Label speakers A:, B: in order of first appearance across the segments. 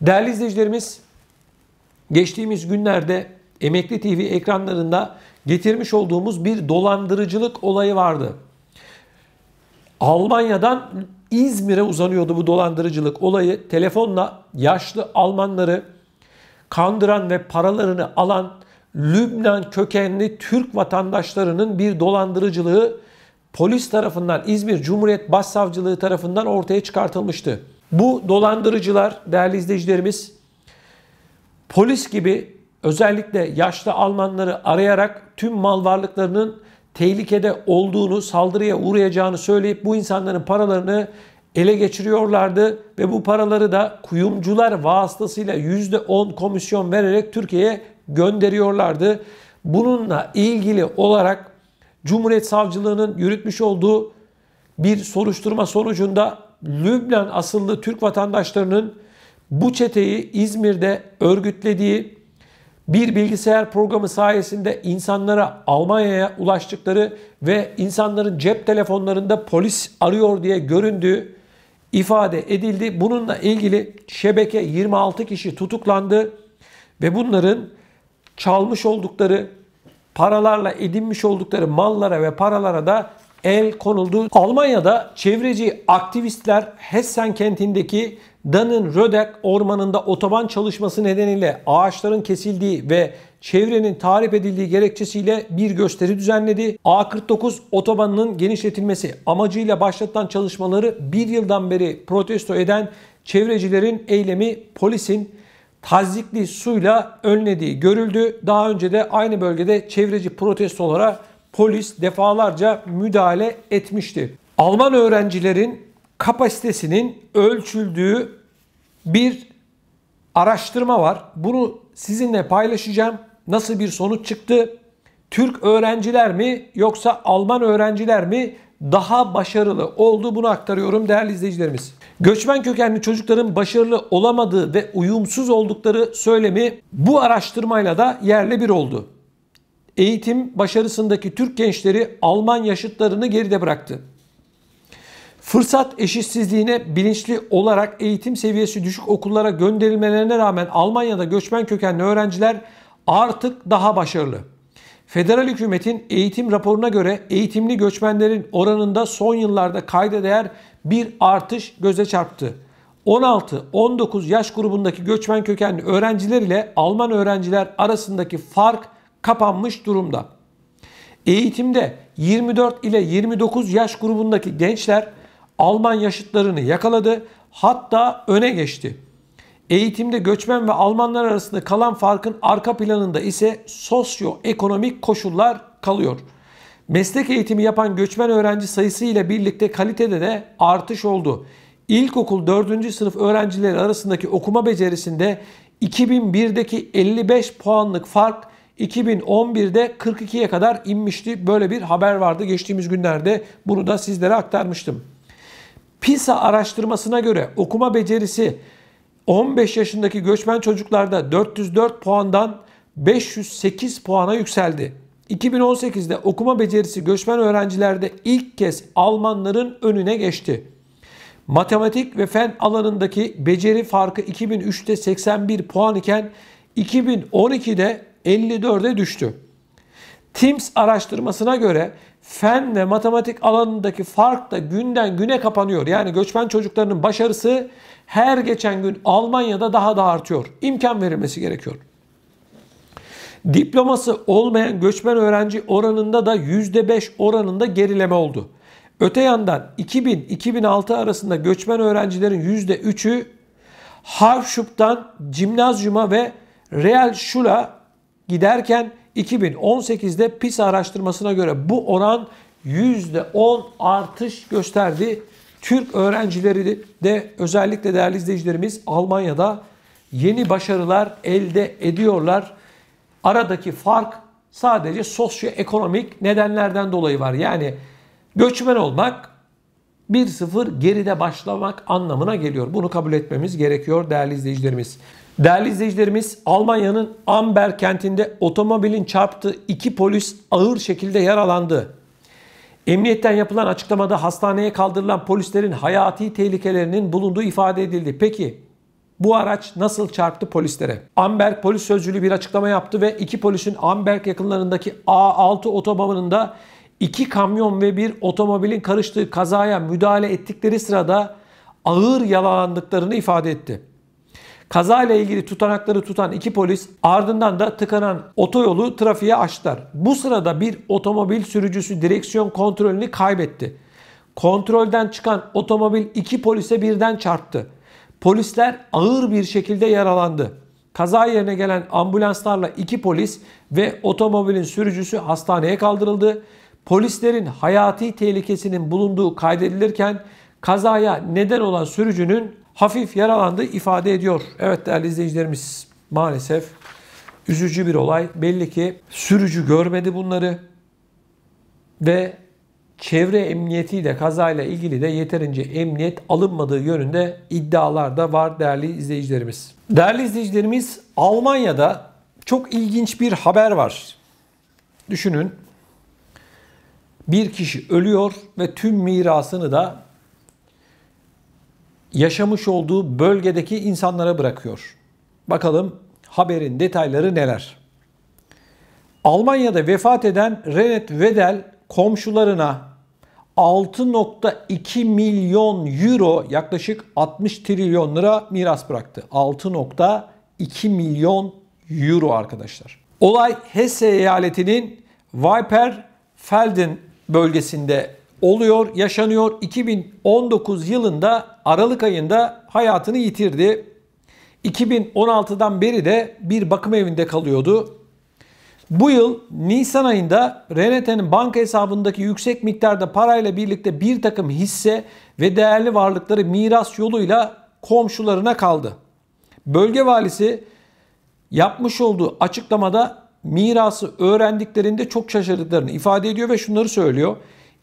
A: Değerli izleyicilerimiz, geçtiğimiz günlerde Emekli TV ekranlarında getirmiş olduğumuz bir dolandırıcılık olayı vardı. Almanya'dan İzmir'e uzanıyordu bu dolandırıcılık olayı. Telefonla yaşlı Almanları kandıran ve paralarını alan Lübnan kökenli Türk vatandaşlarının bir dolandırıcılığı polis tarafından İzmir Cumhuriyet Başsavcılığı tarafından ortaya çıkartılmıştı. Bu dolandırıcılar değerli izleyicilerimiz polis gibi özellikle yaşlı Almanları arayarak tüm mal varlıklarının tehlikede olduğunu, saldırıya uğrayacağını söyleyip bu insanların paralarını ele geçiriyorlardı ve bu paraları da kuyumcular vasıtasıyla %10 komisyon vererek Türkiye'ye gönderiyorlardı. Bununla ilgili olarak Cumhuriyet Savcılığı'nın yürütmüş olduğu bir soruşturma sonucunda Lübnan asıllı Türk vatandaşlarının bu çeteyi İzmir'de örgütlediği bir bilgisayar programı sayesinde insanlara Almanya'ya ulaştıkları ve insanların cep telefonlarında polis arıyor diye göründüğü ifade edildi. Bununla ilgili şebeke 26 kişi tutuklandı ve bunların çalmış oldukları paralarla edinmiş oldukları mallara ve paralara da el konuldu. Almanya'da çevreci aktivistler Hessen kentindeki Danın Rödek ormanında otoban çalışması nedeniyle ağaçların kesildiği ve çevrenin tahrip edildiği gerekçesiyle bir gösteri düzenledi. A49 otobanının genişletilmesi amacıyla başlatılan çalışmaları bir yıldan beri protesto eden çevrecilerin eylemi polisin tazyikli suyla önlediği görüldü. Daha önce de aynı bölgede çevreci protestolara polis defalarca müdahale etmişti. Alman öğrencilerin kapasitesinin ölçüldüğü bir araştırma var. Bunu sizinle paylaşacağım. Nasıl bir sonuç çıktı? Türk öğrenciler mi yoksa Alman öğrenciler mi daha başarılı oldu bunu aktarıyorum değerli izleyicilerimiz. Göçmen kökenli çocukların başarılı olamadığı ve uyumsuz oldukları söylemi bu araştırmayla da yerle bir oldu eğitim başarısındaki Türk gençleri Alman yaşıtlarını geride bıraktı. Fırsat eşitsizliğine bilinçli olarak eğitim seviyesi düşük okullara gönderilmelerine rağmen Almanya'da göçmen kökenli öğrenciler artık daha başarılı. Federal hükümetin eğitim raporuna göre eğitimli göçmenlerin oranında son yıllarda kayda değer bir artış göze çarptı. 16-19 yaş grubundaki göçmen kökenli öğrenciler ile Alman öğrenciler arasındaki fark kapanmış durumda. Eğitimde 24 ile 29 yaş grubundaki gençler Alman yaşıtlarını yakaladı, hatta öne geçti. Eğitimde göçmen ve Almanlar arasında kalan farkın arka planında ise sosyoekonomik koşullar kalıyor. Meslek eğitimi yapan göçmen öğrenci sayısı ile birlikte kalitede de artış oldu. İlkokul 4. sınıf öğrencileri arasındaki okuma becerisinde 2001'deki 55 puanlık fark 2011'de 42'ye kadar inmişti. Böyle bir haber vardı geçtiğimiz günlerde. Bunu da sizlere aktarmıştım. PISA araştırmasına göre okuma becerisi 15 yaşındaki göçmen çocuklarda 404 puandan 508 puana yükseldi. 2018'de okuma becerisi göçmen öğrencilerde ilk kez Almanların önüne geçti. Matematik ve fen alanındaki beceri farkı 2003'te 81 puan iken 2012'de 54'e düştü. TIMS araştırmasına göre fen ve matematik alanındaki fark da günden güne kapanıyor. Yani göçmen çocuklarının başarısı her geçen gün Almanya'da daha da artıyor. İmkan verilmesi gerekiyor. Diploması olmayan göçmen öğrenci oranında da %5 oranında gerileme oldu. Öte yandan 2000-2006 arasında göçmen öğrencilerin %3'ü Harfşup'tan Cimnazyum'a ve Real Şula giderken 2018'de PISA araştırmasına göre bu oran %10 artış gösterdi. Türk öğrencileri de özellikle değerli izleyicilerimiz Almanya'da yeni başarılar elde ediyorlar. Aradaki fark sadece sosyoekonomik nedenlerden dolayı var. Yani göçmen olmak 1-0 geride başlamak anlamına geliyor. Bunu kabul etmemiz gerekiyor değerli izleyicilerimiz. Değerli izleyicilerimiz Almanya'nın Amber kentinde otomobilin çarptığı iki polis ağır şekilde yaralandı. Emniyetten yapılan açıklamada hastaneye kaldırılan polislerin hayati tehlikelerinin bulunduğu ifade edildi. Peki bu araç nasıl çarptı polislere? Amberg polis sözcülüğü bir açıklama yaptı ve iki polisin Amberg yakınlarındaki A6 otobanında iki kamyon ve bir otomobilin karıştığı kazaya müdahale ettikleri sırada ağır yaralandıklarını ifade etti. Kaza ile ilgili tutanakları tutan iki polis ardından da tıkanan otoyolu trafiğe açtılar. Bu sırada bir otomobil sürücüsü direksiyon kontrolünü kaybetti. Kontrolden çıkan otomobil iki polise birden çarptı. Polisler ağır bir şekilde yaralandı. Kaza yerine gelen ambulanslarla iki polis ve otomobilin sürücüsü hastaneye kaldırıldı. Polislerin hayati tehlikesinin bulunduğu kaydedilirken kazaya neden olan sürücünün hafif yaralandı ifade ediyor. Evet değerli izleyicilerimiz maalesef üzücü bir olay. Belli ki sürücü görmedi bunları ve çevre emniyetiyle kazayla ilgili de yeterince emniyet alınmadığı yönünde iddialar da var değerli izleyicilerimiz. Değerli izleyicilerimiz Almanya'da çok ilginç bir haber var. Düşünün bir kişi ölüyor ve tüm mirasını da yaşamış olduğu bölgedeki insanlara bırakıyor. Bakalım haberin detayları neler? Almanya'da vefat eden Renet Vedel komşularına 6.2 milyon euro yaklaşık 60 trilyon lira miras bıraktı. 6.2 milyon euro arkadaşlar. Olay Hesse eyaletinin Weiperfelden bölgesinde oluyor, yaşanıyor. 2019 yılında Aralık ayında hayatını yitirdi. 2016'dan beri de bir bakım evinde kalıyordu. Bu yıl Nisan ayında Renete'nin banka hesabındaki yüksek miktarda parayla birlikte bir takım hisse ve değerli varlıkları miras yoluyla komşularına kaldı. Bölge valisi yapmış olduğu açıklamada mirası öğrendiklerinde çok şaşırdıklarını ifade ediyor ve şunları söylüyor.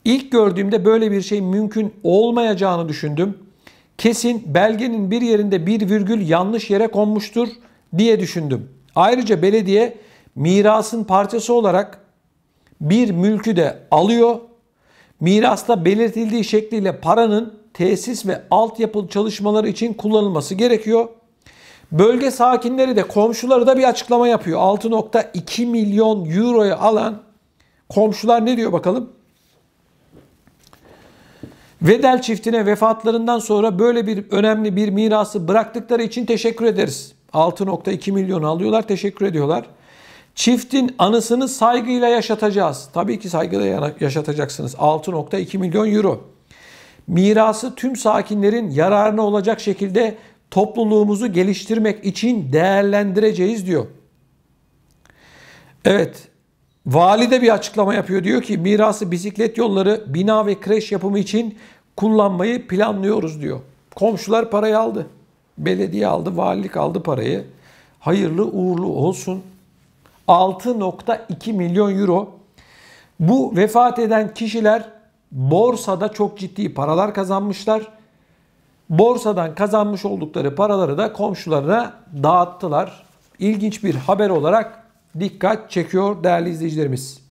A: İlk gördüğümde böyle bir şey mümkün olmayacağını düşündüm kesin belgenin bir yerinde bir virgül yanlış yere konmuştur diye düşündüm. Ayrıca belediye mirasın parçası olarak bir mülkü de alıyor. Mirasta belirtildiği şekliyle paranın tesis ve altyapı çalışmaları için kullanılması gerekiyor. Bölge sakinleri de komşuları da bir açıklama yapıyor. 6.2 milyon euroya alan komşular ne diyor bakalım? Vedel çiftine vefatlarından sonra böyle bir önemli bir mirası bıraktıkları için teşekkür ederiz. 6.2 milyon alıyorlar, teşekkür ediyorlar. Çiftin anısını saygıyla yaşatacağız. Tabii ki saygıyla yaşatacaksınız. 6.2 milyon euro. Mirası tüm sakinlerin yararına olacak şekilde topluluğumuzu geliştirmek için değerlendireceğiz diyor. Evet, Vali de bir açıklama yapıyor. Diyor ki mirası bisiklet yolları, bina ve kreş yapımı için kullanmayı planlıyoruz diyor. Komşular parayı aldı. Belediye aldı, valilik aldı parayı. Hayırlı uğurlu olsun. 6.2 milyon euro. Bu vefat eden kişiler borsada çok ciddi paralar kazanmışlar. Borsadan kazanmış oldukları paraları da komşularına dağıttılar. İlginç bir haber olarak dikkat çekiyor değerli izleyicilerimiz.